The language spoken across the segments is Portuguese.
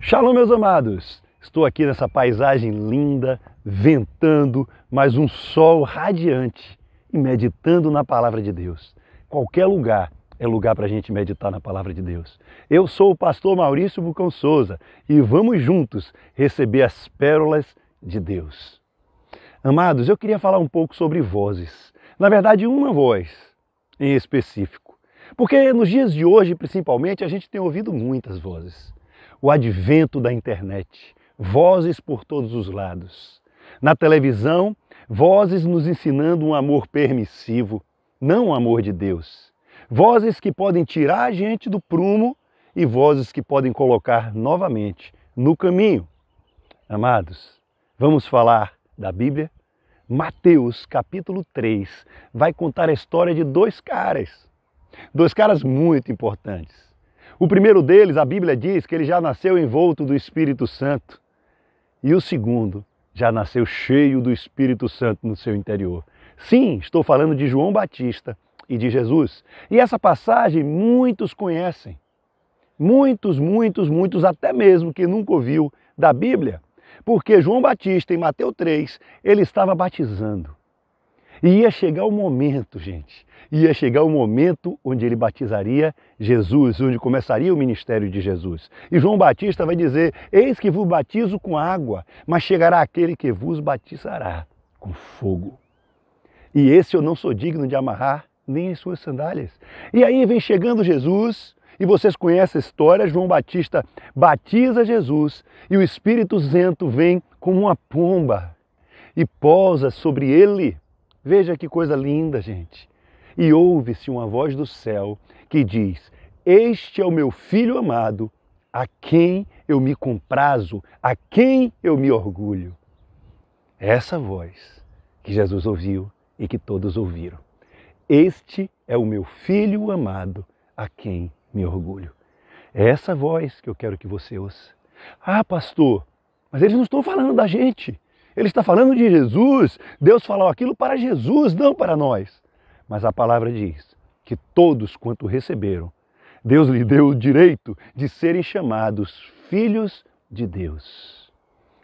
Shalom, meus amados! Estou aqui nessa paisagem linda, ventando, mas um sol radiante e meditando na palavra de Deus. Qualquer lugar é lugar para a gente meditar na palavra de Deus. Eu sou o pastor Maurício Bucão Souza e vamos juntos receber as pérolas de Deus. Amados, eu queria falar um pouco sobre vozes. Na verdade, uma voz em específico. Porque nos dias de hoje, principalmente, a gente tem ouvido muitas vozes o advento da internet, vozes por todos os lados. Na televisão, vozes nos ensinando um amor permissivo, não o amor de Deus. Vozes que podem tirar a gente do prumo e vozes que podem colocar novamente no caminho. Amados, vamos falar da Bíblia? Mateus, capítulo 3, vai contar a história de dois caras. Dois caras muito importantes. O primeiro deles, a Bíblia diz que ele já nasceu envolto do Espírito Santo. E o segundo, já nasceu cheio do Espírito Santo no seu interior. Sim, estou falando de João Batista e de Jesus. E essa passagem muitos conhecem. Muitos, muitos, muitos, até mesmo que nunca ouviu da Bíblia. Porque João Batista, em Mateus 3, ele estava batizando. E ia chegar o momento, gente, ia chegar o momento onde ele batizaria Jesus, onde começaria o ministério de Jesus. E João Batista vai dizer: Eis que vos batizo com água, mas chegará aquele que vos batizará com fogo. E esse eu não sou digno de amarrar nem as suas sandálias. E aí vem chegando Jesus, e vocês conhecem a história, João Batista batiza Jesus e o Espírito Santo vem como uma pomba e pousa sobre ele Veja que coisa linda, gente. E ouve-se uma voz do céu que diz: Este é o meu filho amado, a quem eu me comprazo, a quem eu me orgulho. Essa voz que Jesus ouviu e que todos ouviram. Este é o meu filho amado, a quem me orgulho. É essa voz que eu quero que você ouça. Ah, pastor, mas eles não estão falando da gente. Ele está falando de Jesus. Deus falou aquilo para Jesus, não para nós. Mas a palavra diz que todos quanto receberam, Deus lhe deu o direito de serem chamados filhos de Deus.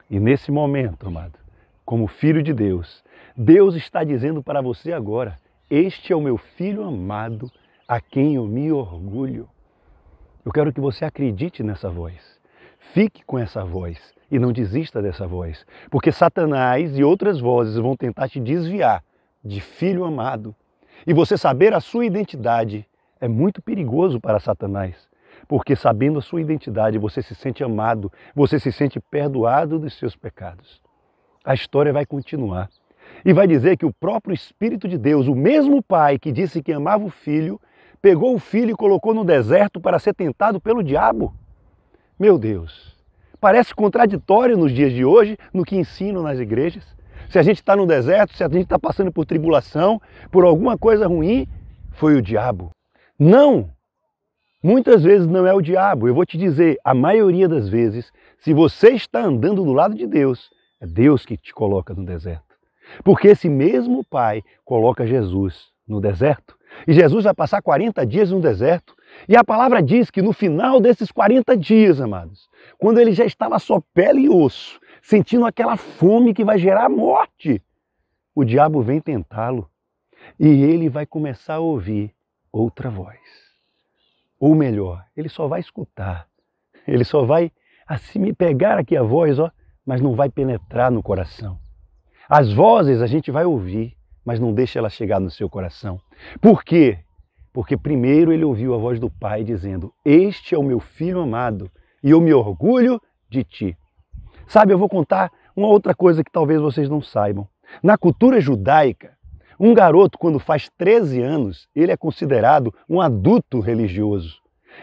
E nesse momento, amado, como filho de Deus, Deus está dizendo para você agora: Este é o meu filho amado, a quem eu me orgulho. Eu quero que você acredite nessa voz. Fique com essa voz e não desista dessa voz, porque Satanás e outras vozes vão tentar te desviar de filho amado. E você saber a sua identidade é muito perigoso para Satanás, porque sabendo a sua identidade você se sente amado, você se sente perdoado dos seus pecados. A história vai continuar e vai dizer que o próprio Espírito de Deus, o mesmo Pai que disse que amava o filho, pegou o filho e colocou no deserto para ser tentado pelo diabo. Meu Deus, parece contraditório nos dias de hoje no que ensino nas igrejas. Se a gente está no deserto, se a gente está passando por tribulação, por alguma coisa ruim, foi o diabo. Não! Muitas vezes não é o diabo. Eu vou te dizer, a maioria das vezes, se você está andando do lado de Deus, é Deus que te coloca no deserto. Porque esse mesmo Pai coloca Jesus no deserto. E Jesus vai passar 40 dias no deserto. E a palavra diz que no final desses 40 dias, amados, quando ele já estava só pele e osso, sentindo aquela fome que vai gerar a morte, o diabo vem tentá-lo e ele vai começar a ouvir outra voz. Ou melhor, ele só vai escutar, ele só vai assim me pegar aqui a voz, ó, mas não vai penetrar no coração. As vozes a gente vai ouvir, mas não deixa ela chegar no seu coração. Por quê? porque primeiro ele ouviu a voz do Pai dizendo: Este é o meu filho amado e eu me orgulho de ti. Sabe, eu vou contar uma outra coisa que talvez vocês não saibam. Na cultura judaica, um garoto, quando faz 13 anos, ele é considerado um adulto religioso.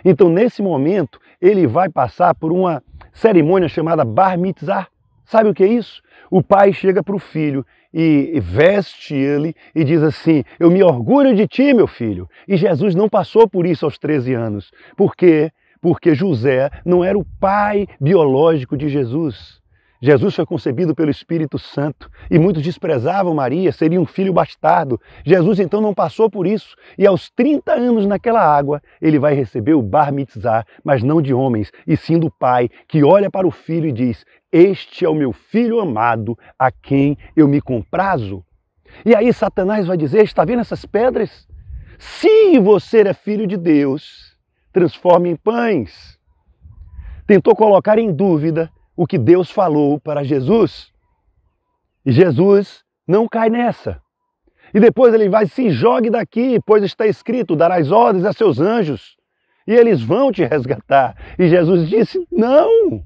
Então, nesse momento, ele vai passar por uma cerimônia chamada Bar Mitzah. Sabe o que é isso? O pai chega para o filho e veste ele e diz assim: Eu me orgulho de ti, meu filho. E Jesus não passou por isso aos 13 anos. Por quê? Porque José não era o pai biológico de Jesus. Jesus foi concebido pelo Espírito Santo e muitos desprezavam Maria, seria um filho bastardo. Jesus então não passou por isso e aos 30 anos naquela água ele vai receber o bar mitzvah, mas não de homens, e sim do pai que olha para o filho e diz: Este é o meu filho amado a quem eu me comprazo. E aí Satanás vai dizer: Está vendo essas pedras? Se você é filho de Deus, transforme em pães. Tentou colocar em dúvida o que Deus falou para Jesus. E Jesus não cai nessa. E depois ele vai, se jogue daqui, pois está escrito: darás ordens a seus anjos, e eles vão te resgatar. E Jesus disse: não.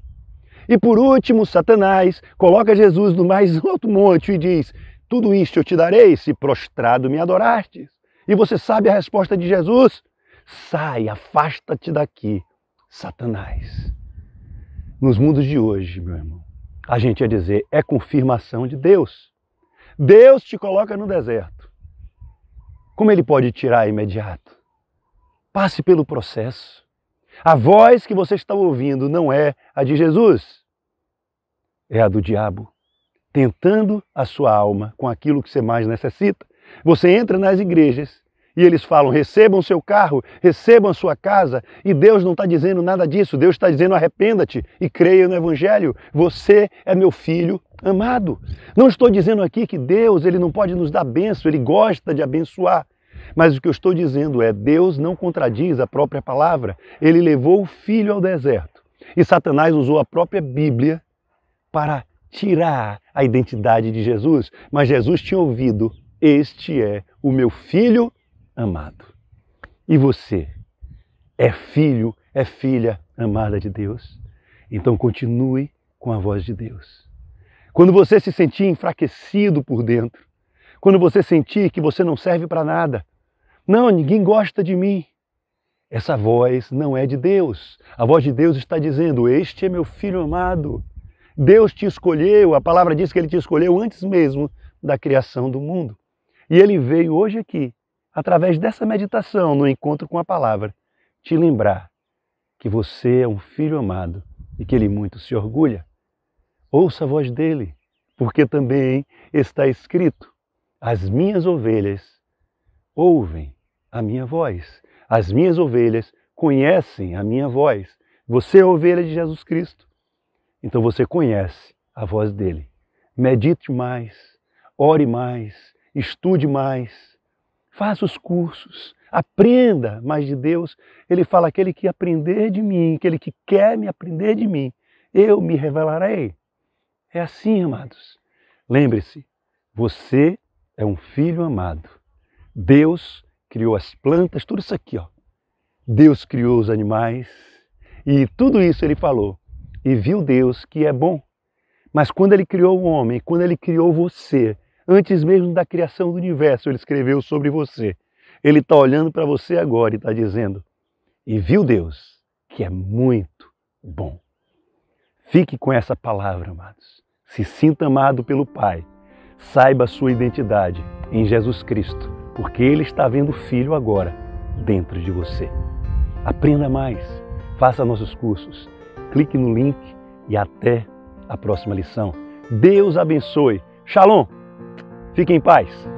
E por último, Satanás coloca Jesus no mais alto monte e diz: Tudo isto eu te darei, se prostrado me adorastes. E você sabe a resposta de Jesus? Sai, afasta-te daqui, Satanás nos mundos de hoje, meu irmão, a gente ia dizer é confirmação de Deus. Deus te coloca no deserto. Como ele pode tirar imediato? Passe pelo processo. A voz que você está ouvindo não é a de Jesus, é a do diabo, tentando a sua alma com aquilo que você mais necessita. Você entra nas igrejas e eles falam: recebam seu carro, recebam a sua casa. E Deus não está dizendo nada disso. Deus está dizendo: arrependa-te e creia no Evangelho. Você é meu filho amado. Não estou dizendo aqui que Deus ele não pode nos dar benção, ele gosta de abençoar. Mas o que eu estou dizendo é: Deus não contradiz a própria palavra. Ele levou o filho ao deserto. E Satanás usou a própria Bíblia para tirar a identidade de Jesus. Mas Jesus tinha ouvido: Este é o meu filho amado. E você é filho, é filha amada de Deus? Então continue com a voz de Deus. Quando você se sentir enfraquecido por dentro, quando você sentir que você não serve para nada, não, ninguém gosta de mim, essa voz não é de Deus. A voz de Deus está dizendo: Este é meu filho amado. Deus te escolheu, a palavra diz que ele te escolheu antes mesmo da criação do mundo. E ele veio hoje aqui através dessa meditação no encontro com a palavra, te lembrar que você é um filho amado e que ele muito se orgulha. Ouça a voz dele, porque também está escrito: As minhas ovelhas ouvem a minha voz, as minhas ovelhas conhecem a minha voz. Você é ovelha de Jesus Cristo, então você conhece a voz dele. Medite mais, ore mais, estude mais Faça os cursos, aprenda mais de Deus. Ele fala: aquele que aprender de mim, aquele que quer me aprender de mim, eu me revelarei. É assim, amados. Lembre-se, você é um filho amado. Deus criou as plantas, tudo isso aqui, ó. Deus criou os animais e tudo isso ele falou. E viu Deus que é bom. Mas quando ele criou o homem, quando ele criou você, Antes mesmo da criação do universo, ele escreveu sobre você. Ele está olhando para você agora e está dizendo: E viu Deus que é muito bom. Fique com essa palavra, amados. Se sinta amado pelo Pai. Saiba a sua identidade em Jesus Cristo, porque Ele está vendo o Filho agora dentro de você. Aprenda mais, faça nossos cursos, clique no link e até a próxima lição. Deus abençoe. Shalom! Fique em paz.